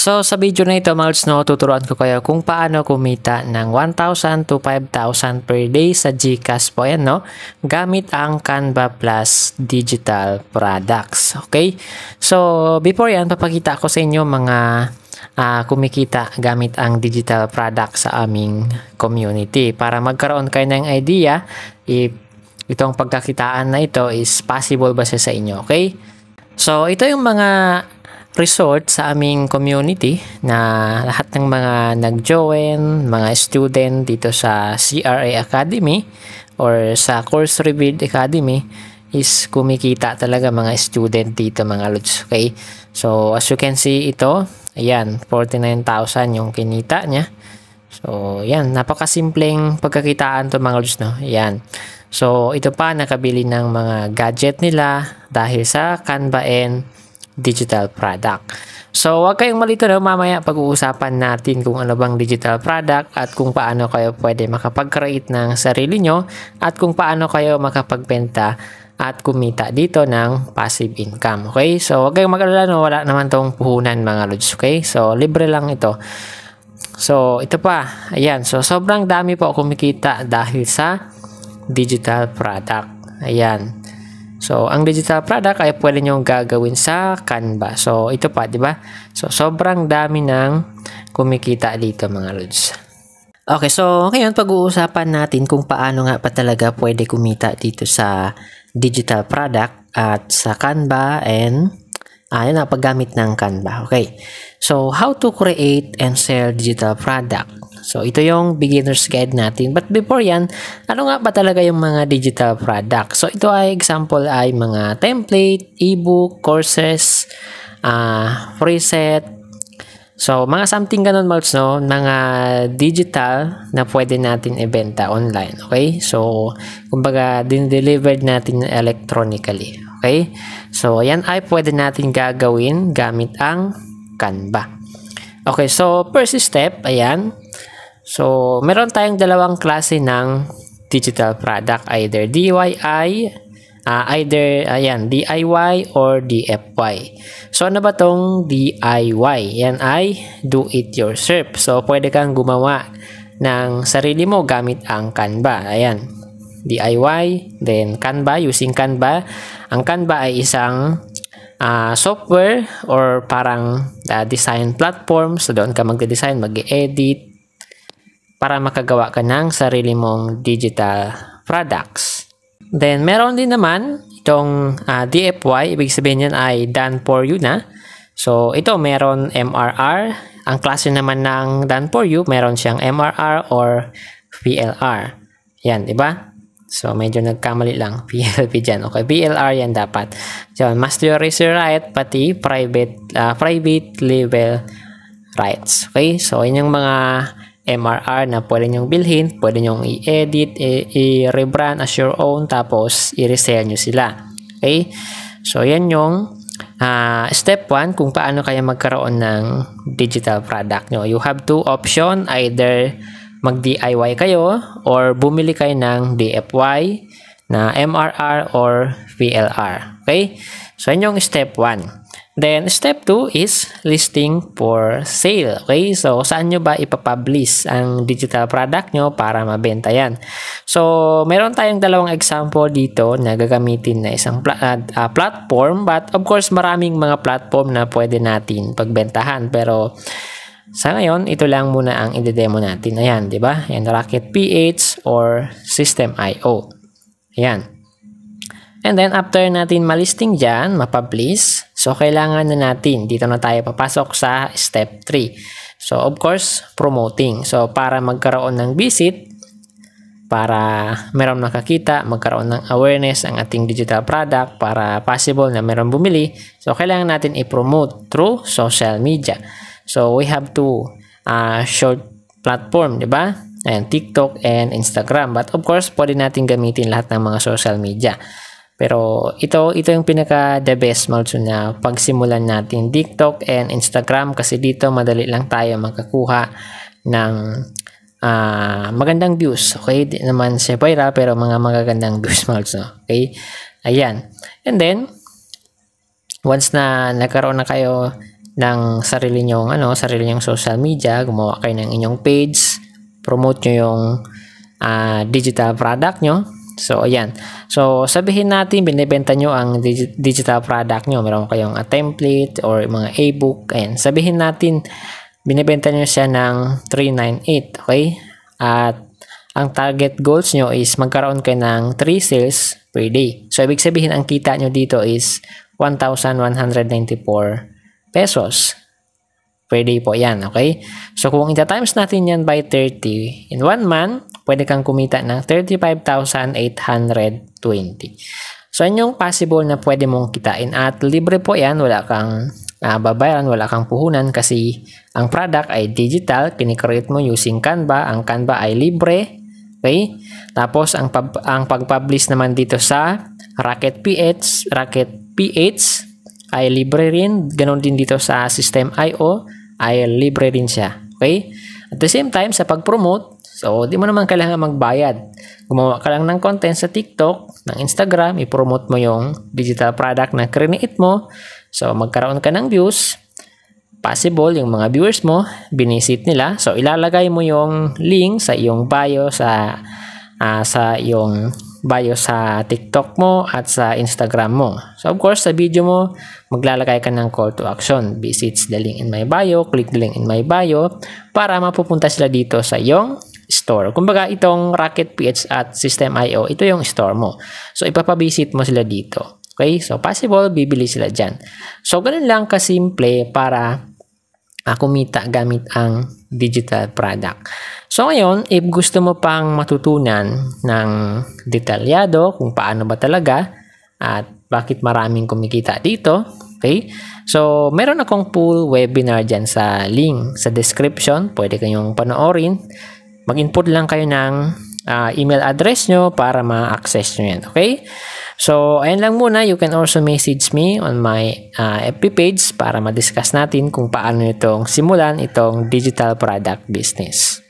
So sa video na ito mga no, tuturuan ko kayo kung paano kumita ng 1,000 to 5,000 per day sa GCash po yan no gamit ang Canva Plus Digital Products. Okay? So before yan papakita ko sa inyo mga uh, kumikita gamit ang digital product sa aming community para magkaroon kayo ng idea if itong pagkakitaan na ito is possible ba siya sa inyo. Okay? So ito yung mga resort sa aming community na lahat ng mga nag-join, mga student dito sa CRA Academy or sa Course Revealed Academy is kumikita talaga mga student dito mga lods. Okay? So, as you can see ito, ayan, 49,000 yung kinita niya. So, ayan, napakasimpleng pagkakitaan to mga lods, no? Ayan. So, ito pa, nakabili ng mga gadget nila dahil sa Canva and digital product. So, wag kayong malito na mamaya pag-uusapan natin kung ano bang digital product at kung paano kayo pwede makapag-create ng sarili nyo at kung paano kayo makapagbenta at kumita dito ng passive income. Okay? So, wag kayong mag-alala no, wala naman tong puhunan mga lods. Okay? So, libre lang ito. So, ito pa. Ayan. So, sobrang dami po kumikita dahil sa digital product. Ayan. So, ang digital product ay pwede nyo gagawin sa Canva. So, ito pa, di ba? So, sobrang dami ng kumikita dito mga lods. Okay, so ngayon pag-uusapan natin kung paano nga pa talaga pwede kumita dito sa digital product at sa Canva and ayun ah, na paggamit ng Canva. Okay, so how to create and sell digital product. So, ito yung beginner's guide natin. But before yan, ano nga ba talaga yung mga digital product? So, ito ay example ay mga template, ebook, courses, uh, preset. So, mga something ganun malts, no? Mga digital na pwede natin ibenta online. Okay? So, kumbaga, din-delivered natin electronically. Okay? So, yan ay pwede natin gagawin gamit ang Canva. Okay, so first step, ayan, So, meron tayong dalawang klase ng digital product, either DIY, uh, ah, either ayan, DIY or DFY. So, ano ba tong DIY? Yan ay do it yourself. So, pwede kang gumawa ng sarili mo gamit ang Canva. Ayan. DIY, then Canva, using Canva. Ang Canva ay isang uh, software or parang uh, design platform. So, doon ka magde-design, mag-edit, para makagawa ka ng sarili mong digital products. Then, meron din naman itong uh, ah, DFY. Ibig sabihin yan ay done for you na. So, ito meron MRR. Ang klase naman ng done for you, meron siyang MRR or PLR. Yan, di ba? So, medyo nagkamali lang. PLP dyan. Okay, PLR yan dapat. So, master your right, pati private, uh, private level rights. Okay? So, yun yung mga MRR na pwede nyong bilhin, pwede nyong i-edit, i-rebrand as your own, tapos i-resell nyo sila. Okay? So, yan yung uh, step 1 kung paano kaya magkaroon ng digital product nyo. You have two option, either mag-DIY kayo or bumili kayo ng DFY na MRR or VLR. Okay? So, yan yung step 1. Then, step 2 is listing for sale. Okay? So, saan nyo ba ipapublish ang digital product nyo para mabenta yan? So, meron tayong dalawang example dito na gagamitin na isang pla uh, platform. But, of course, maraming mga platform na pwede natin pagbentahan. Pero, sa ngayon, ito lang muna ang ide-demo natin. Ayan, di ba? Ayan, Rocket PH or System IO. Ayan. And then, after natin malisting dyan, mapublish, So, kailangan na natin, dito na tayo papasok sa step 3. So, of course, promoting. So, para magkaroon ng visit, para merong nakakita, magkaroon ng awareness ang ating digital product para possible na merong bumili. So, kailangan natin i-promote through social media. So, we have to uh, short platform, di ba? Ayan, TikTok and Instagram. But of course, pwede natin gamitin lahat ng mga social media. Pero ito, ito yung pinaka the best Malchun na pagsimulan natin TikTok and Instagram kasi dito madali lang tayo magkakuha ng uh, magandang views. Okay, di naman siya pwera pero mga magagandang views Malchun. Okay, ayan. And then, once na nagkaroon na kayo ng sarili nyong, ano, sarili nyong social media, gumawa kayo ng inyong page, promote nyo yung uh, digital product nyo, So, ayan. So, sabihin natin, binibenta nyo ang dig digital product nyo. Meron kayong a ah, template or mga e-book. Ayan. Sabihin natin, binibenta nyo siya ng 398. Okay? At ang target goals nyo is magkaroon kayo ng 3 sales per day. So, ibig sabihin, ang kita nyo dito is 1,194 pesos per day po yan. Okay? So, kung ita-times natin yan by 30 in 1 month, pwede kang kumita ng 35,820. So, yan yung possible na pwede mong kitain. At libre po yan, wala kang uh, babayaran, wala kang puhunan kasi ang product ay digital, kinikreate mo using Canva. Ang Canva ay libre. Okay? Tapos, ang, pub ang pag-publish naman dito sa Rocket PH, Rocket PH ay libre rin. Ganon din dito sa System IO ay libre rin siya. Okay? At the same time, sa pag-promote, So, di mo naman kailangan magbayad. Gumawa ka lang ng content sa TikTok, ng Instagram, i-promote mo yung digital product na create mo. So, magkaroon ka ng views. Possible, yung mga viewers mo, binisit nila. So, ilalagay mo yung link sa iyong bio sa uh, sa iyong bio sa TikTok mo at sa Instagram mo. So of course, sa video mo, maglalagay ka ng call to action. Visit the link in my bio, click the link in my bio para mapupunta sila dito sa iyong store. Kumbaga, itong Rocket PH at System IO, ito yung store mo. So, ipapabisit mo sila dito. Okay? So, possible, bibili sila diyan. So, ganun lang ka simple para uh, kumita gamit ang digital product. So, ngayon, if gusto mo pang matutunan ng detalyado kung paano ba talaga at bakit maraming kumikita dito, Okay? So, meron akong full webinar dyan sa link sa description. Pwede kayong panoorin mag-input lang kayo ng uh, email address nyo para ma-access nyo yan. Okay? So, ayan lang muna. You can also message me on my uh, ah, FB page para ma-discuss natin kung paano itong simulan itong digital product business.